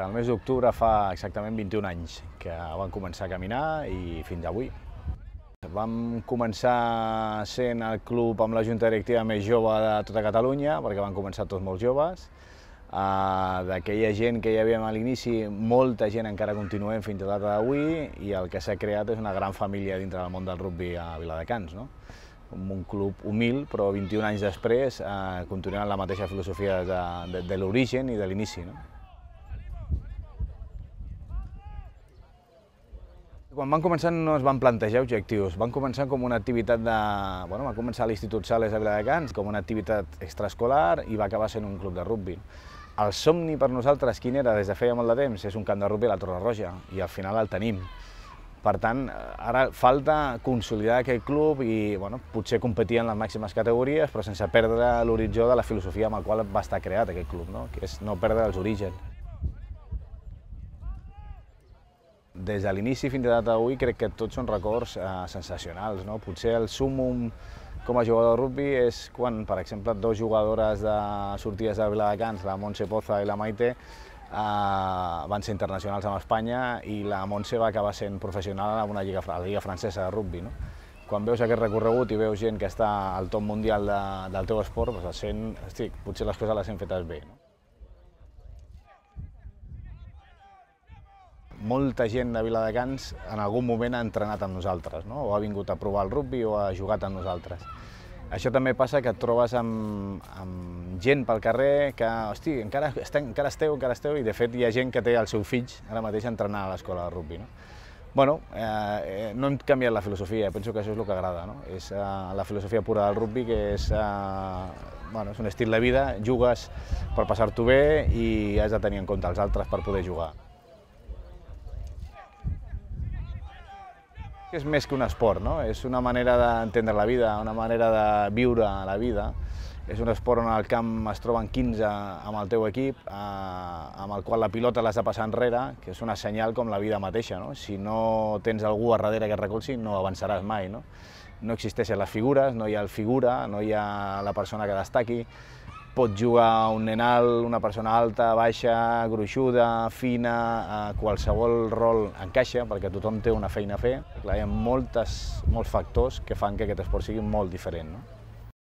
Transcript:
Exacte, el mes d'octubre fa exactament 21 anys que vam començar a caminar i fins avui. Vam començar sent el club amb la junta directiva més jove de tota Catalunya, perquè van començar tots molt joves. Ah, d'aquella gent que hi havia a l'inici, molta gent encara continuem fins a data d'avui i el que s'ha creat és una gran família dintre del món del rugby a Viladecans. No? un club humil, però 21 anys després eh, continuant la mateixa filosofia de, de, de l'origen i de l'inici. No? Quan van començar no es van plantejar objectius, van començar com una activitat de... Bueno, va començar a l'Institut Sales de Viladecans com una activitat extraescolar i va acabar sent un club de rugby. El somni per nosaltres, quin era des de feia molt de temps, és un camp de rugby a la Torre Roja, i al final el tenim. Per tant, ara falta consolidar aquest club i bueno, potser competir en les màximes categories, però sense perdre l'horitzó de la filosofia amb la qual va estar creat aquest club, no? que és no perdre els orígens. Des de l'inici fins a data d'avui crec que tots són records eh, sensacionals. No? Potser el súmum com a jugador de rugby és quan, per exemple, dos jugadores de sortides de Viladecans, la Montse Poza i la Maite, Uh, van ser internacionals amb Espanya i la Montse va acabar sent professional en una lliga, la lliga francesa de rugby. No? Quan veus aquest recorregut i veus gent que està al top mundial de, del teu esport, doncs sent, estic, potser les coses les hem fetes bé. No? molta gent de Viladecans en algun moment ha entrenat amb nosaltres, no? o ha vingut a provar el rugby o ha jugat amb nosaltres. Això també passa que et trobes amb, amb gent pel carrer que, hosti, encara, estem, encara esteu, encara esteu, i de fet hi ha gent que té el seu fill ara mateix entrenar a l'escola de rugby. No? Bueno, eh, eh, no hem canviat la filosofia, penso que això és el que agrada, no? És eh, la filosofia pura del rugby, que és, eh, bueno, és un estil de vida, jugues per passar-t'ho bé i has de tenir en compte els altres per poder jugar. És més que un esport, no? És una manera d'entendre la vida, una manera de viure la vida. És un esport on al camp es troben 15 amb el teu equip, eh, amb el qual la pilota l'has de passar enrere, que és una senyal com la vida mateixa, no? Si no tens algú a darrere que et recolzi, no avançaràs mai, no? No existeixen les figures, no hi ha el figura, no hi ha la persona que destaqui, pot jugar un nen alt, una persona alta, baixa, gruixuda, fina, a qualsevol rol encaixa, perquè tothom té una feina a fer. Clar, hi ha moltes, molts factors que fan que aquest esport sigui molt diferent. No?